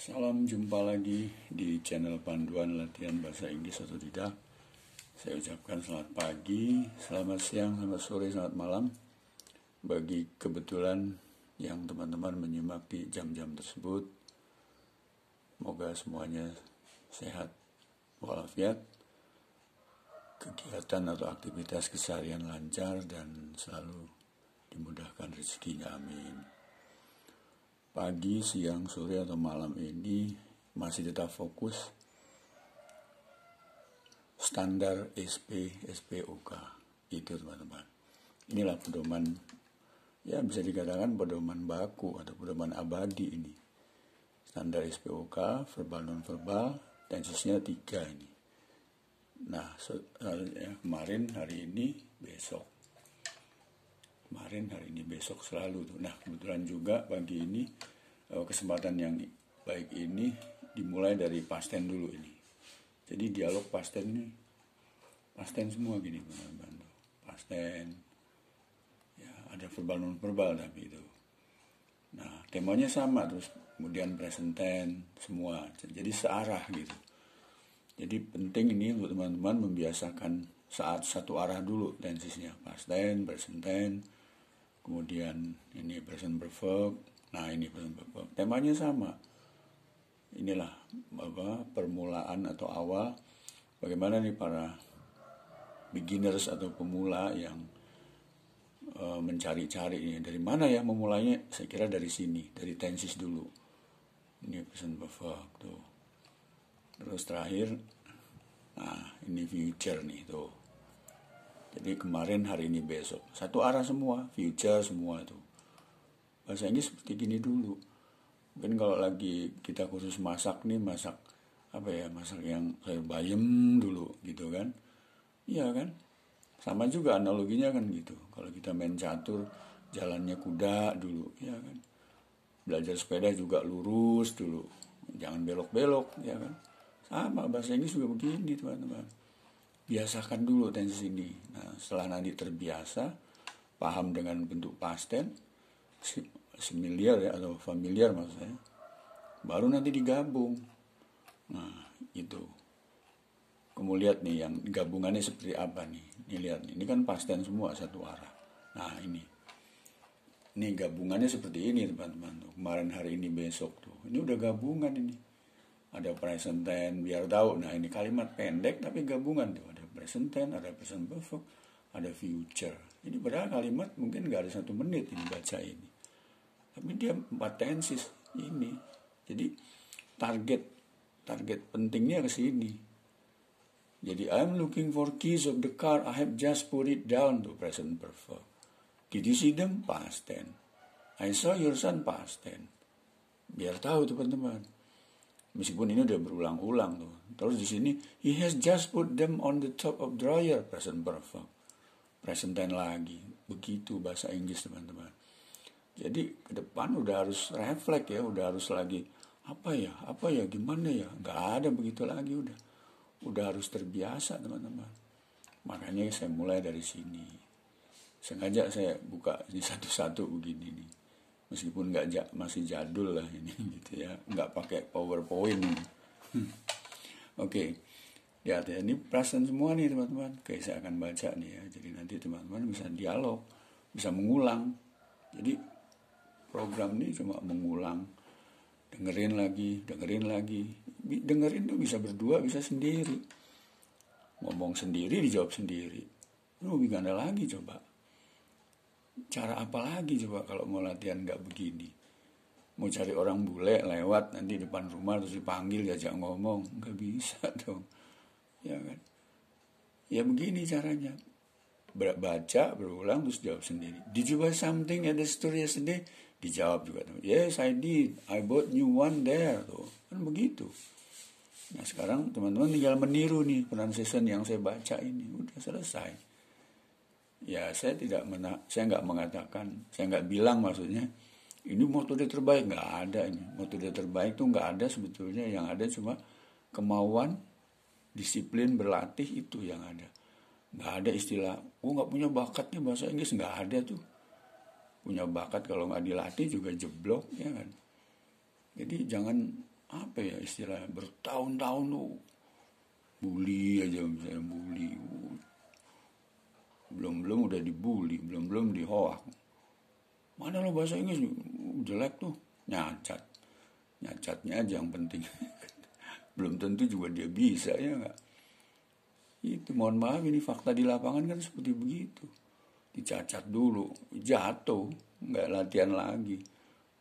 Salam jumpa lagi di channel panduan latihan bahasa Inggris atau tidak. Saya ucapkan selamat pagi, selamat siang, selamat sore, selamat malam. Bagi kebetulan yang teman-teman menyimak di jam-jam tersebut, semoga semuanya sehat walafiat. Kegiatan atau aktivitas keseharian lancar dan selalu dimudahkan rezekinya. Amin pagi, siang, sore, atau malam ini masih tetap fokus standar SP, SPOK. Itu teman-teman. Inilah pedoman, ya bisa dikatakan pedoman baku atau pedoman abadi ini. Standar SPOK, verbal non-verbal, dan sisinya tiga ini. Nah, so, eh, ya, kemarin, hari ini, besok kemarin hari ini besok selalu tuh nah kebetulan juga pagi ini eh, kesempatan yang baik ini dimulai dari pasten dulu ini jadi dialog pasten ini pasten semua gini teman-teman pasten ya ada verbal non verbal tapi itu nah temanya sama terus kemudian presenten semua jadi searah gitu jadi penting ini untuk teman-teman membiasakan saat satu arah dulu tensisnya pasten presenten presenten kemudian ini present perfect nah ini present perfect temanya sama inilah apa permulaan atau awal bagaimana nih para beginners atau pemula yang e, mencari-cari ini dari mana ya memulainya saya kira dari sini dari tensis dulu ini present perfect tuh terus terakhir nah ini future nih tuh jadi kemarin, hari ini, besok. Satu arah semua, future semua itu. Bahasa Inggris seperti gini dulu. Mungkin kalau lagi kita khusus masak nih, masak apa ya, masak yang sayur bayam dulu gitu kan. Iya kan? Sama juga analoginya kan gitu. Kalau kita main catur, jalannya kuda dulu, Iya kan? Belajar sepeda juga lurus dulu. Jangan belok-belok, ya kan? Sama bahasa Inggris juga begini, teman-teman biasakan dulu tensi ini. Nah, setelah nanti terbiasa, paham dengan bentuk pasten, tense, familiar ya, atau familiar maksudnya. baru nanti digabung. Nah, itu. Kamu lihat nih yang gabungannya seperti apa nih. Ini lihat nih, ini kan pasten semua satu arah. Nah, ini. Ini gabungannya seperti ini teman-teman. Kemarin hari ini besok tuh. Ini udah gabungan ini. Ada present tense biar tahu. Nah, ini kalimat pendek tapi gabungan tuh present tense, ada present perfect, ada future. Ini padahal kalimat mungkin nggak ada satu menit yang dibaca ini. Tapi dia empat tenses ini. Jadi target target pentingnya ke sini. Jadi I'm looking for keys of the car. I have just put it down to present perfect. Did you see them? Past tense. I saw your son past tense. Biar tahu teman-teman Meskipun ini udah berulang-ulang tuh. Terus di sini he has just put them on the top of dryer present perfect. Present tense lagi. Begitu bahasa Inggris teman-teman. Jadi ke depan udah harus reflek ya, udah harus lagi apa ya, apa ya, gimana ya, nggak ada begitu lagi udah, udah harus terbiasa teman-teman. Makanya saya mulai dari sini. Sengaja saya buka ini satu-satu begini nih meskipun nggak ja, masih jadul lah ini gitu ya nggak pakai powerpoint hmm. oke okay. ya ini perasaan semua nih teman-teman oke saya akan baca nih ya jadi nanti teman-teman bisa dialog bisa mengulang jadi program ini cuma mengulang dengerin lagi dengerin lagi dengerin tuh bisa berdua bisa sendiri ngomong sendiri dijawab sendiri lu lebih ganda lagi coba cara apa lagi coba kalau mau latihan nggak begini mau cari orang bule lewat nanti depan rumah terus dipanggil diajak ngomong nggak bisa dong ya kan ya begini caranya baca berulang terus jawab sendiri did you buy something at the store yesterday dijawab juga tuh yes I did I bought new one there tuh kan begitu nah sekarang teman-teman tinggal meniru nih pronunciation yang saya baca ini udah selesai ya saya tidak mena saya nggak mengatakan saya nggak bilang maksudnya ini metode terbaik nggak ada ini metode terbaik tuh nggak ada sebetulnya yang ada cuma kemauan disiplin berlatih itu yang ada nggak ada istilah gue oh, nggak punya bakatnya bahasa Inggris nggak ada tuh punya bakat kalau nggak dilatih juga jeblok ya kan jadi jangan apa ya istilah bertahun-tahun tuh bully aja misalnya bully belum-belum udah dibully, belum-belum dihoak. Mana lo bahasa Inggris jelek tuh, nyacat. Nyacatnya aja yang penting. belum tentu juga dia bisa ya nggak. Itu mohon maaf ini fakta di lapangan kan seperti begitu. Dicacat dulu, jatuh, nggak latihan lagi.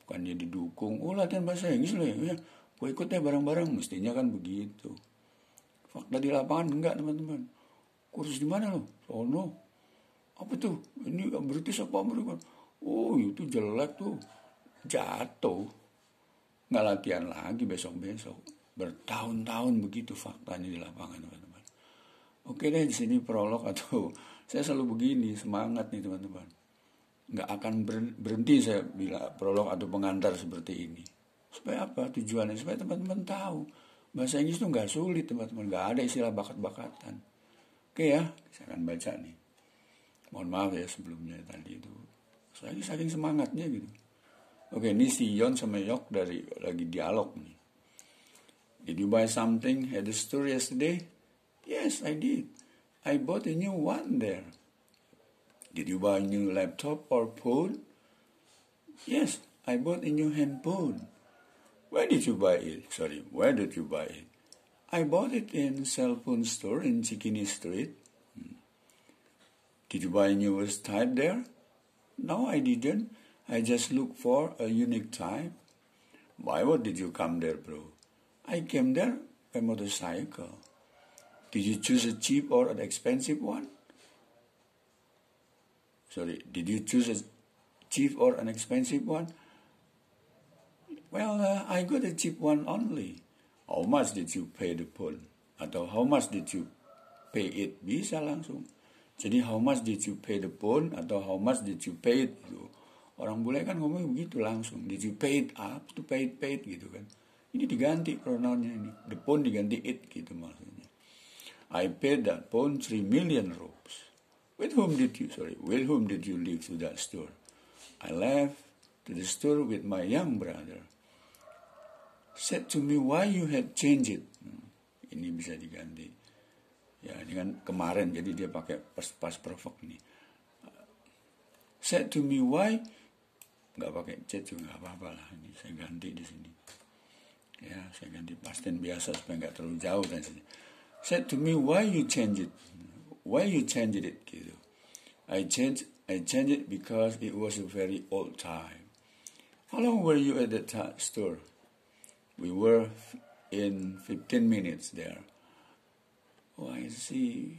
Bukannya didukung, oh latihan bahasa Inggris lo ya. Gue ikutnya bareng-bareng, mestinya kan begitu. Fakta di lapangan enggak teman-teman. Kursus di mana lo? oh no apa tuh ini British apa Amerika oh itu jelek tuh jatuh nggak latihan lagi besok besok bertahun-tahun begitu faktanya di lapangan teman-teman oke deh di sini prolog atau saya selalu begini semangat nih teman-teman nggak akan berhenti saya bila prolog atau pengantar seperti ini supaya apa tujuannya supaya teman-teman tahu bahasa Inggris itu nggak sulit teman-teman nggak ada istilah bakat-bakatan oke ya saya akan baca nih mohon maaf ya sebelumnya tadi itu saya saking semangatnya gitu oke ini si Yon sama Yok dari lagi dialog nih did you buy something at the store yesterday yes I did I bought a new one there did you buy a new laptop or phone yes I bought a new handphone where did you buy it sorry where did you buy it I bought it in cell phone store in chikini Street Did you buy a newest type there? No, I didn't. I just looked for a unique type. Why what did you come there, bro? I came there by motorcycle. Did you choose a cheap or an expensive one? Sorry, did you choose a cheap or an expensive one? Well, uh, I got a cheap one only. How much did you pay the pole? Atau how much did you pay it? Bisa langsung. Jadi how much did you pay the phone atau how much did you pay it gitu. Orang bule kan ngomong begitu langsung. Did you pay it up to pay it paid gitu kan. Ini diganti pronounnya ini. The phone diganti it gitu maksudnya. I paid that phone 3 million rupes. With whom did you, sorry, with whom did you leave to that store? I left to the store with my young brother. Said to me why you had changed it. Hmm. Ini bisa diganti ya ini kan kemarin jadi dia pakai past perfect nih said to me why nggak pakai chat juga nggak apa-apa lah ini saya ganti di sini ya saya ganti pastin biasa supaya nggak terlalu jauh dari sini said to me why you change it why you change it gitu I change I change it because it was a very old time how long were you at the store we were in 15 minutes there Oh, I see.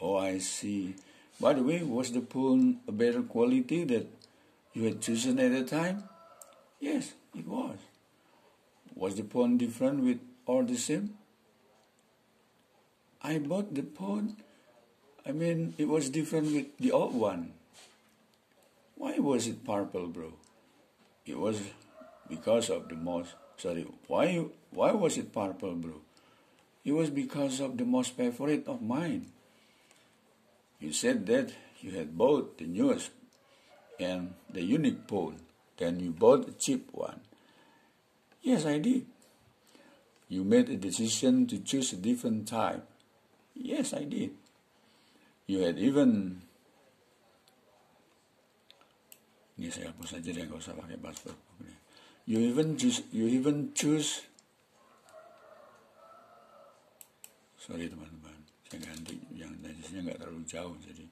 Oh, I see. By the way, was the pool a better quality that you had chosen at the time? Yes, it was. Was the pond different with all the same? I bought the pond. I mean, it was different with the old one. Why was it purple, bro? It was because of the moss. Sorry, why why was it purple, bro? It was because of the most favorite of mine. You said that you had bought the newest and the unique pole. Then you bought a cheap one. Yes, I did. You made a decision to choose a different type. Yes, I did. You had even you even choose you even choose sorry teman-teman saya ganti yang tensinya nggak terlalu jauh jadi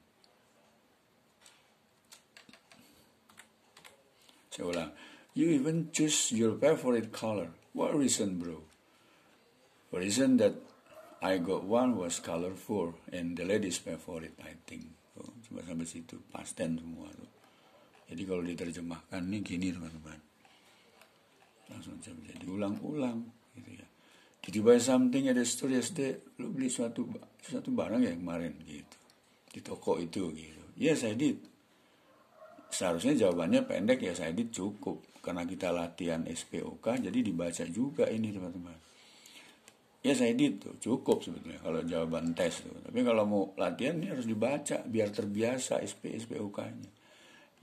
saya ulang you even choose your favorite color what reason bro the reason that I got one was colorful and the ladies favorite I think so, oh, cuma sampai situ pasten semua tuh jadi kalau diterjemahkan nih gini teman-teman langsung saja diulang-ulang gitu ya Did you buy something ada the store yesterday? Lu beli suatu suatu barang ya kemarin gitu. Di toko itu gitu. Yes, I did. Seharusnya jawabannya pendek ya, saya did cukup. Karena kita latihan SPOK, jadi dibaca juga ini teman-teman. Ya saya did tuh, cukup sebetulnya kalau jawaban tes tuh. Tapi kalau mau latihan ini harus dibaca biar terbiasa SP SPOK-nya.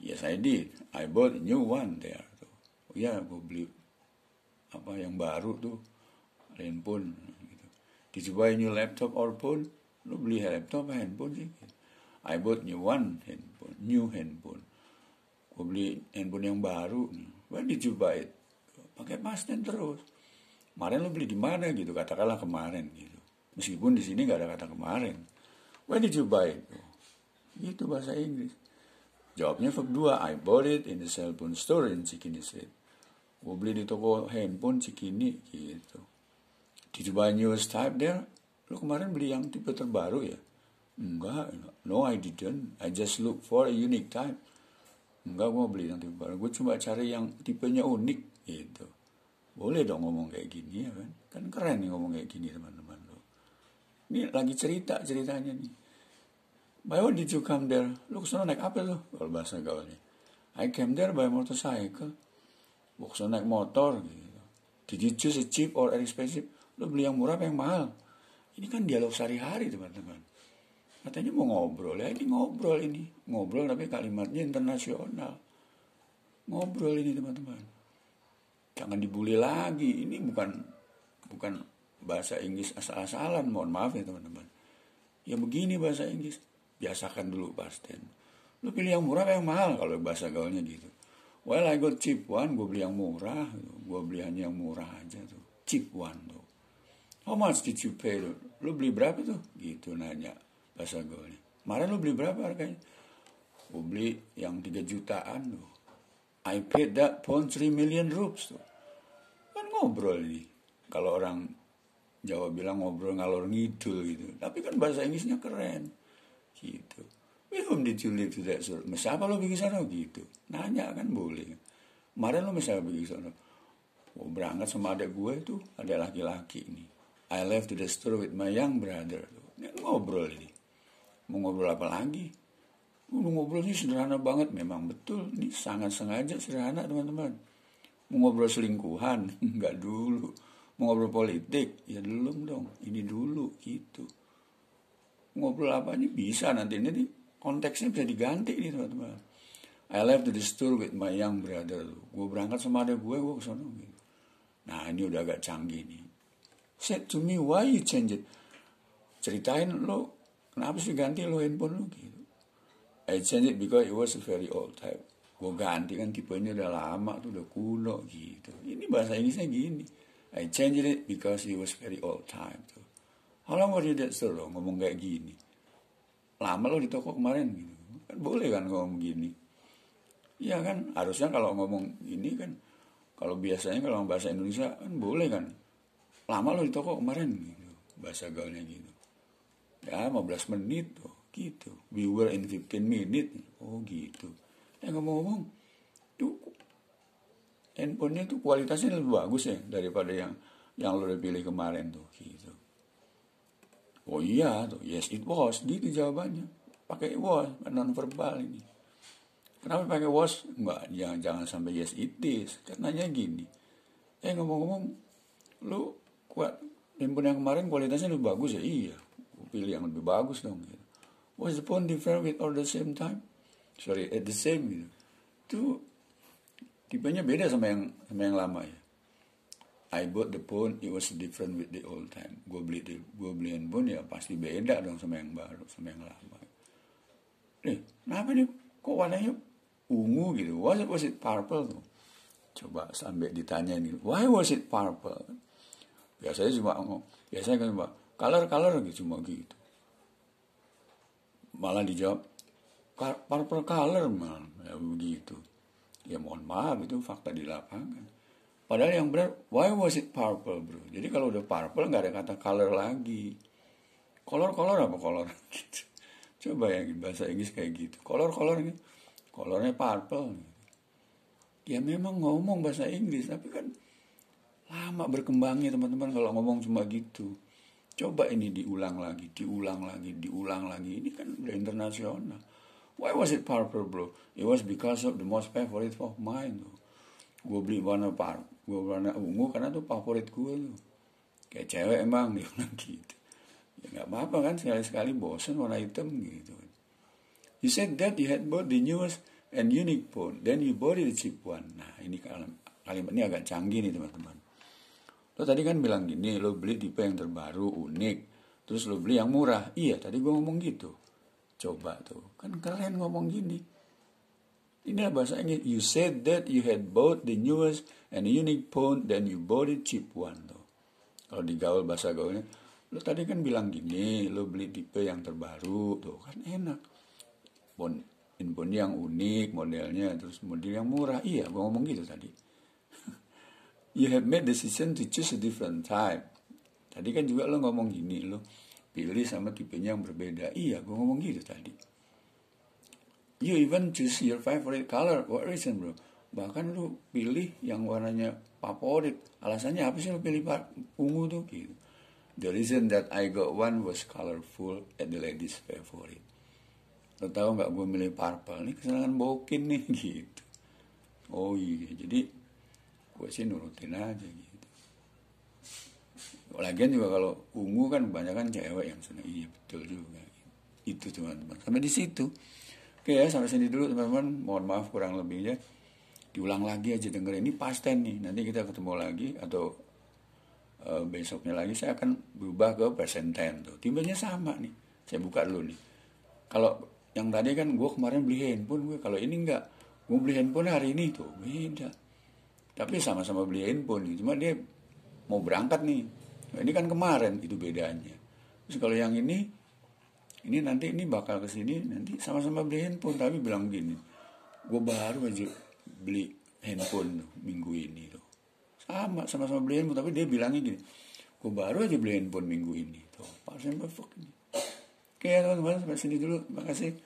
Ya saya did, I bought a new one there tuh. Oh, ya gue beli apa yang baru tuh handphone gitu. Did you buy new laptop or phone? Lu beli laptop apa handphone sih? I bought new one handphone, new handphone. Gue beli handphone yang baru. When did you buy it? Pakai past tense terus. Kemarin lu beli di mana gitu? Katakanlah kemarin gitu. Meskipun di sini nggak ada kata kemarin. When did you buy it? Gitu bahasa Inggris. Jawabnya verb dua. I bought it in the cellphone store in Cikini Street. Gue beli di toko handphone Cikini gitu. Did you buy newest type there? Lo kemarin beli yang tipe terbaru ya? Enggak, no I didn't. I just look for a unique type. Enggak, gue mau beli yang tipe baru. Gue cuma cari yang tipenya unik gitu. Boleh dong ngomong kayak gini ya kan? Kan keren nih ngomong kayak gini teman-teman lo. Ini lagi cerita ceritanya nih. By what did you come there? Lo kesana naik apa lo? Kalau bahasa gaulnya. I came there by motorcycle. Gue kesana naik motor gitu. Did you choose a cheap or expensive? Lo beli yang murah apa yang mahal? Ini kan dialog sehari-hari teman-teman. Katanya mau ngobrol, ya ini ngobrol ini. Ngobrol tapi kalimatnya internasional. Ngobrol ini teman-teman. Jangan dibully lagi, ini bukan bukan bahasa Inggris asal-asalan, mohon maaf ya teman-teman. Ya begini bahasa Inggris, biasakan dulu pasten, Lo pilih yang murah apa yang mahal kalau bahasa gaulnya gitu. Well I got cheap one, gue beli yang murah, gue beli hanya yang murah aja tuh. Cheap one tuh. How much did you pay? Lu, beli berapa tuh? Gitu nanya bahasa gaulnya. Kemarin lo beli berapa harganya? Lu beli yang 3 jutaan tuh. I paid that phone 3 million rupes tuh. Kan ngobrol nih. Kalau orang Jawa bilang ngobrol ngalor ngidul gitu. Tapi kan bahasa Inggrisnya keren. Gitu. With whom did you live to that sort? Siapa lo pergi sana? Gitu. Nanya kan boleh. Kemarin lo misalnya pergi sana. Oh, berangkat sama adik gue tuh. Ada laki-laki nih I left to the store with my young brother. Ini ngobrol ini. Mau ngobrol apa lagi? ngobrol ini sederhana banget memang betul. Ini sangat sengaja sederhana teman-teman. Mau ngobrol selingkuhan? Enggak dulu. Mau ngobrol politik? Ya belum dong. Ini dulu gitu. Ngobrol apa ini bisa nanti. Ini konteksnya bisa diganti nih teman-teman. I left the store with my young brother. Gue berangkat sama ada gue, gue kesana gitu. Nah ini udah agak canggih nih said to me, why you change it? Ceritain lo, kenapa sih ganti lo handphone lo gitu. I change it because it was a very old type. Gue ganti kan tipenya udah lama tuh, udah kuno gitu. Ini bahasa Inggrisnya gini. I change it because it was very old time tuh. How long were you that lo ngomong kayak gini? Lama lo di toko kemarin gitu. Kan boleh kan ngomong gini. Iya kan, harusnya kalau ngomong ini kan, kalau biasanya kalau bahasa Indonesia kan boleh kan, lama lo di toko kemarin gitu bahasa gaulnya gitu ya 15 menit tuh gitu we were in 15 minute oh gitu ya ngomong-ngomong tuh handphonenya tuh kualitasnya lebih bagus ya daripada yang yang lo udah pilih kemarin tuh gitu oh iya tuh yes it was gitu jawabannya pakai it was non verbal ini kenapa pakai was enggak jangan jangan sampai yes it is katanya gini eh ngomong-ngomong lu Kuat, handphone yang kemarin kualitasnya lebih bagus ya iya pilih yang lebih bagus dong gitu. what's the phone different with all the same time sorry at the same gitu itu tipenya beda sama yang sama yang lama ya I bought the phone, it was different with the old time. Gue beli gue beli handphone ya pasti beda dong sama yang baru, sama yang lama. Nih, eh, kenapa nih? Kok warnanya ungu gitu? Was it, was it purple? Tuh. Coba sampai ditanya nih, gitu. why was it purple? ya saya cuma ngomong ya saya kan cuma color color gitu cuma gitu malah dijawab purple color malah ya begitu ya mohon maaf itu fakta di lapangan padahal yang benar why was it purple bro jadi kalau udah purple nggak ada kata color lagi color color apa color gitu coba yang bahasa Inggris kayak gitu color color gitu colornya purple ya memang ngomong bahasa Inggris tapi kan lama berkembangnya teman-teman kalau ngomong cuma gitu coba ini diulang lagi diulang lagi diulang lagi ini kan udah internasional why was it purple bro it was because of the most favorite of mine tuh gue beli warna par gue warna ungu karena tuh favorit gue tuh kayak cewek emang dia bilang gitu ya nggak apa-apa kan sekali-sekali bosen warna hitam gitu you said that you had bought the newest and unique phone then you bought the cheap one nah ini kalimat ini agak canggih nih teman-teman Lo tadi kan bilang gini, lo beli tipe yang terbaru, unik. Terus lo beli yang murah. Iya, tadi gue ngomong gitu. Coba tuh. Kan kalian ngomong gini. Ini bahasa Inggris. You said that you had bought the newest and unique phone, then you bought the cheap one. Tuh. Kalau digaul bahasa gaulnya, lo tadi kan bilang gini, lo beli tipe yang terbaru, tuh kan enak. Phone, handphone yang unik modelnya, terus model yang murah. Iya, gue ngomong gitu tadi you have made decision to choose a different type. Tadi kan juga lo ngomong gini, lo pilih sama tipenya yang berbeda. Iya, gue ngomong gitu tadi. You even choose your favorite color. What reason, bro? Bahkan lo pilih yang warnanya favorit. Alasannya apa sih lo pilih ungu tuh? Gitu. The reason that I got one was colorful at the ladies' favorite. Lo tau gak gue milih purple? Ini kesenangan bokin nih gitu. Oh iya, jadi gue sih nurutin aja gitu lagian juga kalau ungu kan banyak kan cewek yang senang iya betul juga itu teman-teman sampai di situ oke ya sampai sini dulu teman-teman mohon maaf kurang lebihnya diulang lagi aja denger ini pasten nih nanti kita ketemu lagi atau e, besoknya lagi saya akan berubah ke present tense tuh timbanya sama nih saya buka dulu nih kalau yang tadi kan gue kemarin beli handphone gue kalau ini enggak gue beli handphone hari ini tuh beda tapi sama-sama beli handphone nih. cuma dia mau berangkat nih nah, ini kan kemarin itu bedanya terus kalau yang ini ini nanti ini bakal kesini nanti sama-sama beli handphone tapi bilang gini gue baru aja beli handphone minggu ini tuh sama sama-sama beli handphone tapi dia bilang gini gue baru aja beli handphone minggu ini tuh parsen fuck ini oke okay, teman-teman sampai sini dulu makasih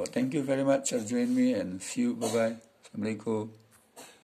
oh thank you very much for joining me and see you bye bye assalamualaikum